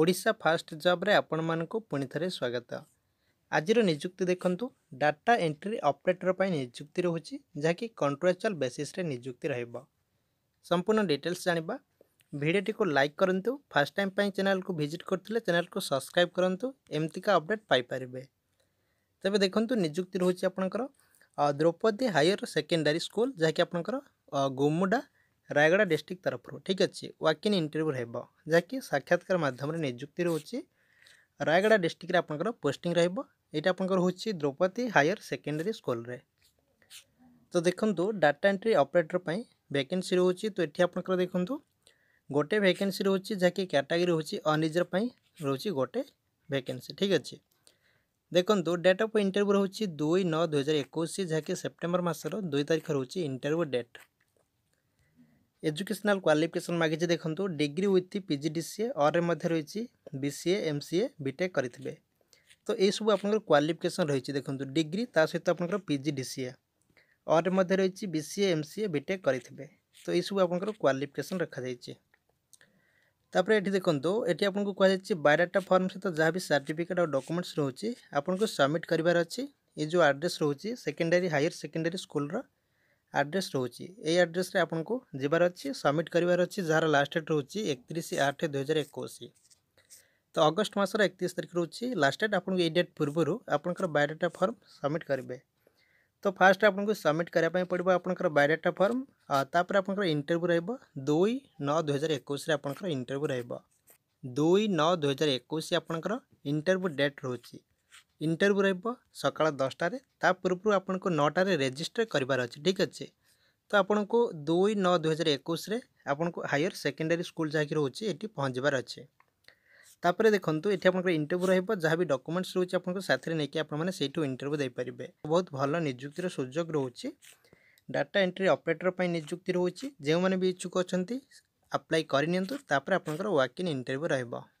Odisha first ଜବ୍ରେ ଆପଣମାନଙ୍କୁ ପୁଣି ଥରେ ସ୍ୱାଗତ ଆଜିର ନିଯୁକ୍ତି ଦେଖନ୍ତୁ ଡାଟା ଏଣ୍ଟ୍ରି ଅପରେଟର୍ ପାଇଁ ନିଯୁକ୍ତି ରହୁଛି ଯାହାକି କଣ୍ଟ୍ରାଚୁଆଲ୍ ବେସିସ୍ରେ ନିଯୁକ୍ତି ରହିବ ସମ୍ପୂର୍ଣ୍ଣ ଡିଟେଲ୍ସ ଜାଣିବା ଭିଡ଼ିଓଟିକୁ ଲାଇକ୍ କରନ୍ତୁ ଫାର୍ଷ୍ଟ ଟାଇମ୍ ପାଇଁ ଚ୍ୟାନେଲ୍କୁ ଭିଜିଟ୍ କରିଥିଲେ ଚ୍ୟାନେଲ୍କୁ ସବସ୍କ୍ରାଇବ୍ କରନ୍ତୁ ଏମିତିକା ଅପଡ଼େଟ୍ ପାଇପାରିବେ ତେବେ ଦେଖନ୍ତୁ ନିଯୁକ୍ତି ରହୁଛି ଆପଣଙ୍କର ଦ୍ରୌପଦୀ ହାୟର ସେକେଣ୍ଡାରୀ ସ୍କୁଲ୍ ଯାହାକି ଆପଣଙ୍କର ଗୁମୁଡ଼ା ରାୟଗଡ଼ା ଡିଷ୍ଟ୍ରିକ୍ଟ ତରଫରୁ ଠିକ୍ ଅଛି ୱାକ୍ ଇନ୍ ଇଣ୍ଟରଭ୍ୟୁ ରହିବ ଯାହାକି ସାକ୍ଷାତକାର ମାଧ୍ୟମରେ ନିଯୁକ୍ତି ରହୁଛି ରାୟଗଡ଼ା ଡିଷ୍ଟ୍ରିକ୍ଟରେ ଆପଣଙ୍କର ପୋଷ୍ଟିଂ ରହିବ ଏଇଟା ଆପଣଙ୍କର ହେଉଛି ଦ୍ରୌପଦୀ ହାୟର ସେକେଣ୍ଡାରୀ ସ୍କୁଲରେ ତ ଦେଖନ୍ତୁ ଡାଟା ଏଣ୍ଟ୍ରି ଅପରେଟର୍ ପାଇଁ ଭ୍ୟାକେନ୍ସି ରହୁଛି ତ ଏଠି ଆପଣଙ୍କର ଦେଖନ୍ତୁ ଗୋଟେ ଭ୍ୟାକେନ୍ସି ରହୁଛି ଯାହାକି କ୍ୟାଟାଗୋରୀ ହେଉଛି ଅନିଜର୍ ପାଇଁ ରହୁଛି ଗୋଟେ ଭ୍ୟାକେନ୍ସି ଠିକ୍ ଅଛି ଦେଖନ୍ତୁ ଡେଟ୍ ଅଫ୍ ଇଣ୍ଟରଭ୍ୟୁ ରହୁଛି ଦୁଇ ନଅ ଦୁଇହଜାର ଏକୋଇଶ ଯାହାକି ସେପ୍ଟେମ୍ବର ମାସର ଦୁଇ ତାରିଖ ରହୁଛି ଇଣ୍ଟରଭ୍ୟୁ ଡେଟ୍ ଏଜୁକେସନାଲ୍ କ୍ୱାଲିଫିକେସନ୍ ମାଗିଛି ଦେଖନ୍ତୁ degree with P G D C A ଅର୍ରେ ମଧ୍ୟ ରହିଛି B C A M C A B Tech କରିଥିବେ ତ ଏଇସବୁ ଆପଣଙ୍କର କ୍ୱାଲିଫିକେସନ୍ ରହିଛି ଦେଖନ୍ତୁ ଡିଗ୍ରୀ ତା ସହିତ ଆପଣଙ୍କର P G D C A ଅର୍ରେ ମଧ୍ୟ ରହିଛି B C A M C A B Tech କରିଥିବେ ତ ଏଇସବୁ ଆପଣଙ୍କର କ୍ୱାଲିଫିକେସନ୍ ରଖାଯାଇଛି ତାପରେ ଏଠି ଦେଖନ୍ତୁ ଏଠି ଆପଣଙ୍କୁ କୁହାଯାଇଛି ବାୟୋଡାଟା ଫର୍ମ ସହିତ ଯାହା ବି ସାର୍ଟିଫିକେଟ୍ ଆଉ ଡକୁମେଣ୍ଟସ୍ ରହୁଛି ଆପଣଙ୍କୁ ସବମିଟ୍ କରିବାର ଅଛି ଏ ଯେଉଁ ଆଡ୍ରେସ୍ ରହୁଛି ସେକେଣ୍ଡାରୀ ହାୟର ସେକେଣ୍ଡାରୀ ସ୍କୁଲର आड्रेस रोच यड्रेस आपको जबार अच्छे सबमिट कर लास्ट डेट रोच एक आठ दुईार एक तो अगस्ट मसर एक तारीख रोच लास्ट डेट आपको ये डेट पूर्व आपंकर बायोडाटा फर्म सबमिट करेंगे तो फास्ट आपको सबमिट करने पड़ा आप बायोडाटा फर्म तापर आपंकर इंटरव्यू रई नौ दुईार एक आपंकर इंटरव्यू रुई नौ दुईार एक आपंकर इंटरव्यू डेट रोचे ইন্টরভ্যু রহব সকাল দশটার তা পূর্বর আপনার নটার রেজিষ্টর করবার অছে ঠিক আছে তো আপনার দুই ন দুই হাজার একুশে আপনার হাইয়ার সেকেন্ডারি স্কুল যা রয়েছে এটি পৌঁছবার অছে তাপরে দেখুন এটি আপনার ইন্টরভ্যু রহব যা বি ডকুমেন্টস রয়েছে আপনার সাথে নিয়ে আপনার সেইটু ইন্টরভ্যু দিয়ে বহুত ভালো নিযুক্তির সুযোগ রয়েছে ডাটা এন্ট্রি অপরেটর নিযুক্তি রয়েছে যে ইচ্ছুক অনেক আপ্লাই করে নিহত তাপরে আপনার ওয়াক ইন ইন্টরভ্যু রহব